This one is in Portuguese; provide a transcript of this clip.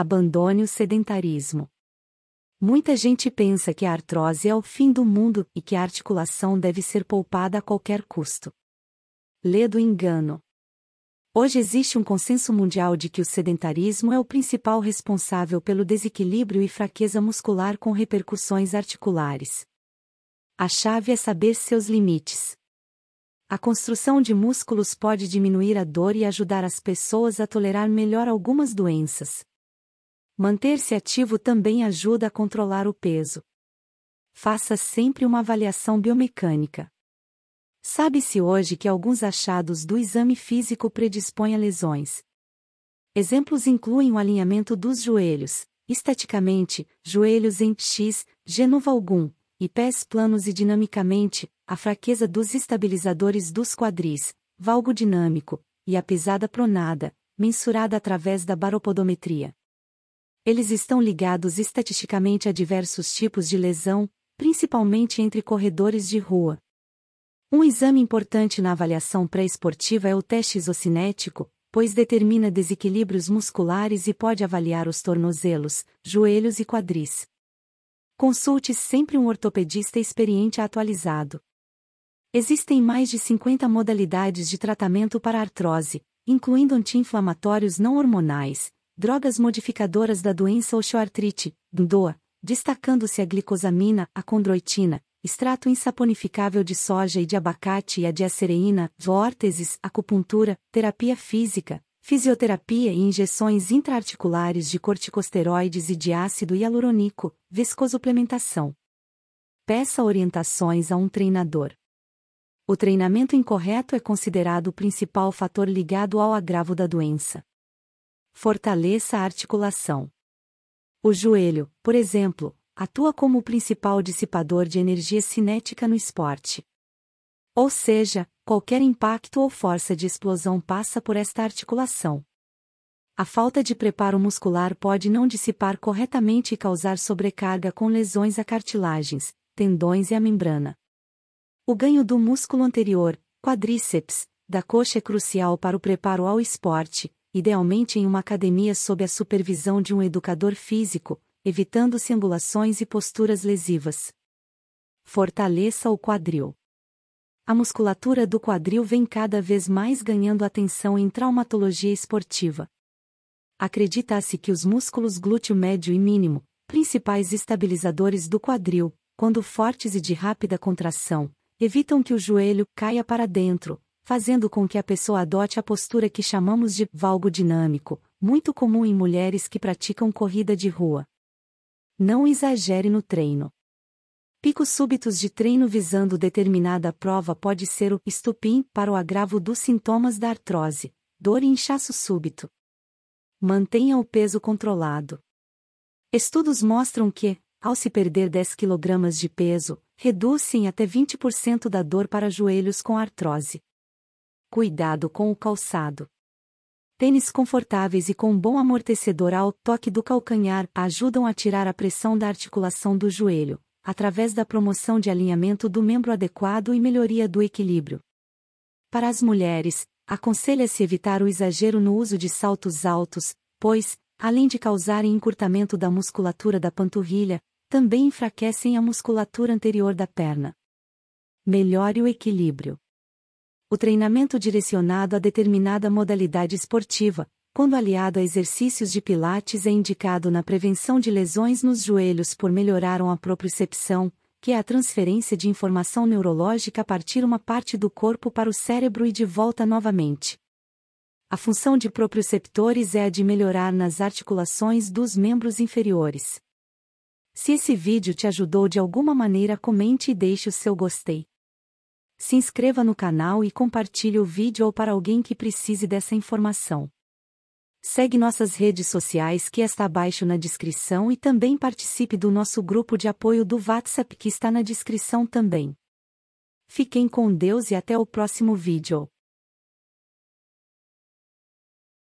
Abandone o sedentarismo. Muita gente pensa que a artrose é o fim do mundo e que a articulação deve ser poupada a qualquer custo. Lê do engano. Hoje existe um consenso mundial de que o sedentarismo é o principal responsável pelo desequilíbrio e fraqueza muscular com repercussões articulares. A chave é saber seus limites. A construção de músculos pode diminuir a dor e ajudar as pessoas a tolerar melhor algumas doenças, Manter-se ativo também ajuda a controlar o peso. Faça sempre uma avaliação biomecânica. Sabe-se hoje que alguns achados do exame físico predispõem a lesões. Exemplos incluem o alinhamento dos joelhos, estaticamente, joelhos em X, genuva algum, e pés planos e dinamicamente, a fraqueza dos estabilizadores dos quadris, valgo dinâmico, e a pisada pronada, mensurada através da baropodometria. Eles estão ligados estatisticamente a diversos tipos de lesão, principalmente entre corredores de rua. Um exame importante na avaliação pré-esportiva é o teste isocinético, pois determina desequilíbrios musculares e pode avaliar os tornozelos, joelhos e quadris. Consulte sempre um ortopedista experiente atualizado. Existem mais de 50 modalidades de tratamento para artrose, incluindo anti-inflamatórios não hormonais, drogas modificadoras da doença osteoartrite, DOA, destacando-se a glicosamina, a condroitina, extrato insaponificável de soja e de abacate e a diacereína, vórtices, acupuntura, terapia física, fisioterapia e injeções intraarticulares de corticosteroides e de ácido hialurônico, viscosuplementação. Peça orientações a um treinador. O treinamento incorreto é considerado o principal fator ligado ao agravo da doença fortaleça a articulação. O joelho, por exemplo, atua como o principal dissipador de energia cinética no esporte. Ou seja, qualquer impacto ou força de explosão passa por esta articulação. A falta de preparo muscular pode não dissipar corretamente e causar sobrecarga com lesões a cartilagens, tendões e a membrana. O ganho do músculo anterior, quadríceps, da coxa é crucial para o preparo ao esporte, idealmente em uma academia sob a supervisão de um educador físico, evitando-se angulações e posturas lesivas. Fortaleça o quadril. A musculatura do quadril vem cada vez mais ganhando atenção em traumatologia esportiva. Acredita-se que os músculos glúteo médio e mínimo, principais estabilizadores do quadril, quando fortes e de rápida contração, evitam que o joelho caia para dentro, fazendo com que a pessoa adote a postura que chamamos de valgo dinâmico, muito comum em mulheres que praticam corrida de rua. Não exagere no treino. Picos súbitos de treino visando determinada prova pode ser o estupim para o agravo dos sintomas da artrose, dor e inchaço súbito. Mantenha o peso controlado. Estudos mostram que, ao se perder 10 kg de peso, reduzem até 20% da dor para joelhos com artrose. Cuidado com o calçado. Tênis confortáveis e com um bom amortecedor ao toque do calcanhar ajudam a tirar a pressão da articulação do joelho, através da promoção de alinhamento do membro adequado e melhoria do equilíbrio. Para as mulheres, aconselha-se evitar o exagero no uso de saltos altos, pois, além de causarem encurtamento da musculatura da panturrilha, também enfraquecem a musculatura anterior da perna. Melhore o equilíbrio o treinamento direcionado a determinada modalidade esportiva, quando aliado a exercícios de pilates é indicado na prevenção de lesões nos joelhos por melhorar a propriocepção, que é a transferência de informação neurológica a partir uma parte do corpo para o cérebro e de volta novamente. A função de proprioceptores é a de melhorar nas articulações dos membros inferiores. Se esse vídeo te ajudou de alguma maneira, comente e deixe o seu gostei. Se inscreva no canal e compartilhe o vídeo ou para alguém que precise dessa informação. Segue nossas redes sociais que está abaixo na descrição e também participe do nosso grupo de apoio do WhatsApp que está na descrição também. Fiquem com Deus e até o próximo vídeo.